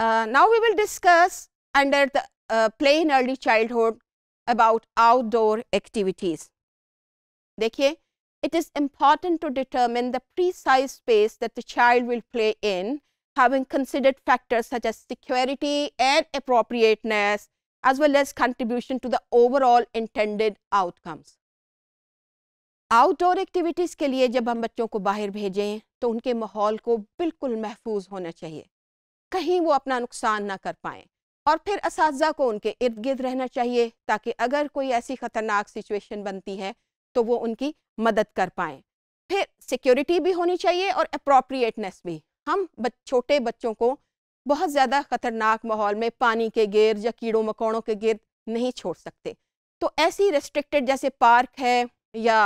Uh, now we will discuss under the uh, plain early childhood about outdoor activities. Dekhiye, it is important to determine the precise space that the child will play in having considered factors such as security and appropriateness as well as contribution to the overall intended outcomes. Outdoor activities के लिए जब हम बच्चों को बाहर भेजें तो उनके माहौल को बिल्कुल महफूज होना चाहिए कहीं वो अपना नुकसान ना कर पाएँ और फिर इस को उनके इर्द गिर्द रहना चाहिए ताकि अगर कोई ऐसी ख़तरनाक सिचुएशन बनती है तो वो उनकी मदद कर पाएँ फिर सिक्योरिटी भी होनी चाहिए और अप्रोप्रिएटनेस भी हम छोटे बच्चों को बहुत ज़्यादा ख़तरनाक माहौल में पानी के गिर या कीड़ों मकोड़ों के गिर नहीं छोड़ सकते तो ऐसी रेस्ट्रिक्टेड जैसे पार्क है या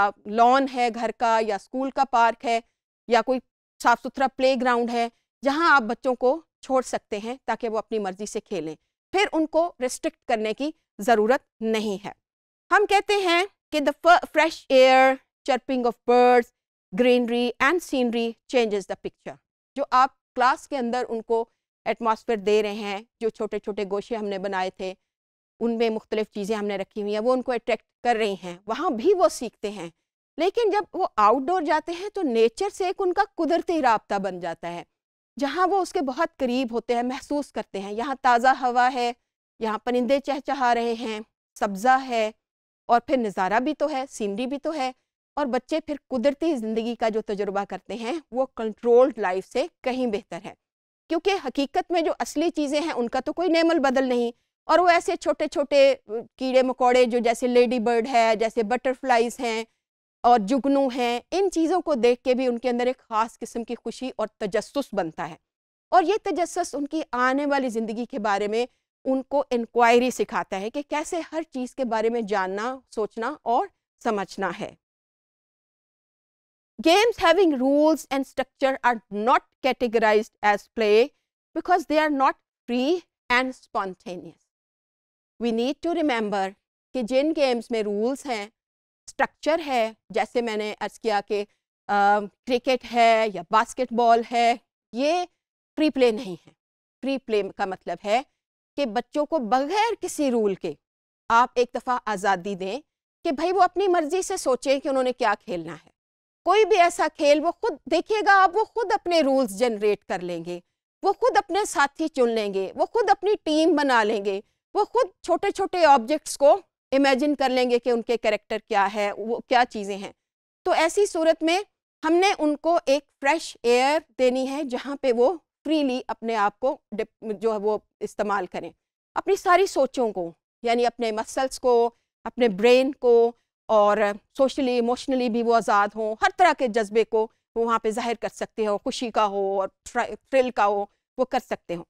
लॉन है घर का या स्कूल का पार्क है या कोई साफ़ सुथरा प्ले ग्राउंड है जहाँ आप बच्चों को छोड़ सकते हैं ताकि वो अपनी मर्ज़ी से खेलें फिर उनको रिस्ट्रिक्ट करने की ज़रूरत नहीं है हम कहते हैं कि the fresh air chirping of birds greenery and scenery changes the picture जो आप क्लास के अंदर उनको एटमॉस्फेयर दे रहे हैं जो छोटे छोटे गोशे हमने बनाए थे उनमें मुख्तलिफ़ चीज़ें हमने रखी हुई हैं वो उनको अट्रैक्ट कर रही हैं वहाँ भी वो सीखते हैं लेकिन जब वो आउटडोर जाते हैं तो नेचर से एक उनका कुदरती रबता बन जाता है जहाँ वो उसके बहुत करीब होते हैं महसूस करते हैं यहाँ ताज़ा हवा है यहाँ परिंदे चहचहा रहे हैं सब्ज़ा है और फिर नज़ारा भी तो है सीनरी भी तो है और बच्चे फिर कुदरती ज़िंदगी का जो तजुर्बा करते हैं वो कंट्रोल्ड लाइफ से कहीं बेहतर है क्योंकि हकीकत में जो असली चीज़ें हैं उनका तो कोई नेमल बदल नहीं और वो ऐसे छोटे छोटे कीड़े मकोड़े जो जैसे लेडी बर्ड है जैसे बटरफ्लाइज हैं और जुगनू हैं इन चीज़ों को देख के भी उनके अंदर एक ख़ास किस्म की खुशी और तजस्स बनता है और ये तजस्स उनकी आने वाली ज़िंदगी के बारे में उनको इंक्वायरी सिखाता है कि कैसे हर चीज़ के बारे में जानना सोचना और समझना है games having rules and structure are not categorise as play because they are not free and spontaneous we need to remember कि जिन गेम्स में रूल्स हैं स्ट्रक्चर है जैसे मैंने अर्ज़ किया कि क्रिकेट है या बास्केटबॉल है ये फ्री प्ले नहीं है फ्री प्ले का मतलब है कि बच्चों को बगैर किसी रूल के आप एक दफ़ा आज़ादी दें कि भाई वो अपनी मर्ज़ी से सोचें कि उन्होंने क्या खेलना है कोई भी ऐसा खेल वो खुद देखिएगा आप वो खुद अपने रूल्स जनरेट कर लेंगे वो खुद अपने साथी चुन लेंगे वो खुद अपनी टीम बना लेंगे वो खुद छोटे छोटे ऑब्जेक्ट्स को इमेजिन कर लेंगे कि उनके करेक्टर क्या है वो क्या चीज़ें हैं तो ऐसी सूरत में हमने उनको एक फ्रेश एयर देनी है जहाँ पे वो फ्रीली अपने आप को जो है वो इस्तेमाल करें अपनी सारी सोचों को यानी अपने मसल्स को अपने ब्रेन को और सोशली इमोशनली भी वो आज़ाद हों हर तरह के जज्बे को वो वहाँ पे जाहिर कर सकते हो खुशी का हो और थ्रिल का हो वो कर सकते हो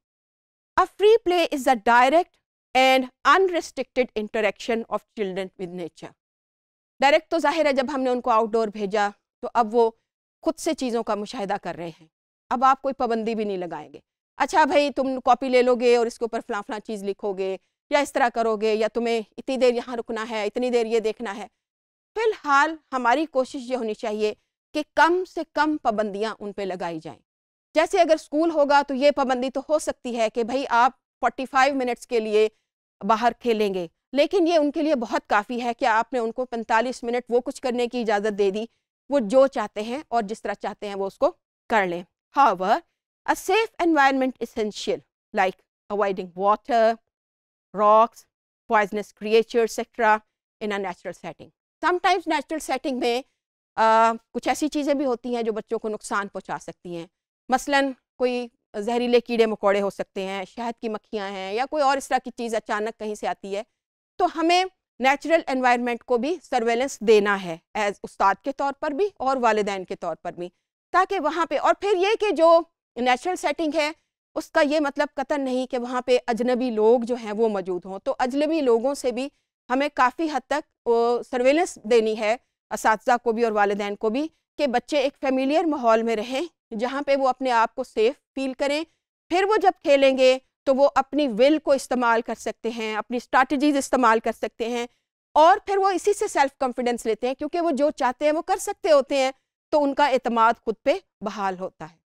a free play is a direct and unrestricted interaction of children with nature direct तो जाहिर है जब हमने उनको आउटडोर भेजा तो अब वो खुद से चीज़ों का मुशाहिदा कर रहे हैं अब आप कोई पाबंदी भी नहीं लगाएंगे अच्छा भाई तुम कॉपी ले लोगे और इसके ऊपर फला फला चीज़ लिखोगे या इस तरह करोगे या तुम्हें इतनी देर यहाँ रुकना है इतनी देर ये देखना है फिलहाल हमारी कोशिश ये होनी चाहिए कि कम से कम पाबंदियाँ उन पर लगाई जाएँ जैसे अगर स्कूल होगा तो ये पाबंदी तो हो सकती है कि भाई आप 45 मिनट्स के लिए बाहर खेलेंगे लेकिन ये उनके लिए बहुत काफ़ी है कि आपने उनको 45 मिनट वो कुछ करने की इजाज़त दे दी वो जो चाहते हैं और जिस तरह चाहते हैं वो उसको कर लें however a safe environment essential like avoiding water rocks poisonous creatures extra in a natural setting sometimes natural setting में आ, uh, कुछ ऐसी चीज़ें भी होती हैं जो बच्चों को नुकसान पहुँचा सकती हैं मसलन कोई जहरीले कीड़े मकोड़े हो सकते हैं शहद की मक्खियाँ हैं या कोई और इस तरह की चीज़ अचानक कहीं से आती है तो हमें नेचुरल एनवायरनमेंट को भी सर्वेलेंस देना है एज उस्ताद के तौर पर भी और वालदेन के तौर पर भी ताकि वहाँ पे और फिर ये कि जो नेचुरल सेटिंग है उसका ये मतलब कतन नहीं कि वहाँ पे अजनबी लोग जो हैं वो मौजूद हों तो अजनबी लोगों से भी हमें काफ़ी हद तक सर्वेलेंस देनी है इस को भी और वालदेन को भी कि बच्चे एक फेमिलियर माहौल में रहें जहाँ पे वो अपने आप को सेफ़ फील करें फिर वो जब खेलेंगे तो वो अपनी विल को इस्तेमाल कर सकते हैं अपनी स्ट्रैटेजीज इस्तेमाल कर सकते हैं और फिर वो इसी से सेल्फ कॉन्फिडेंस लेते हैं क्योंकि वो जो चाहते हैं वो कर सकते होते हैं तो उनका अतमाद खुद पे बहाल होता है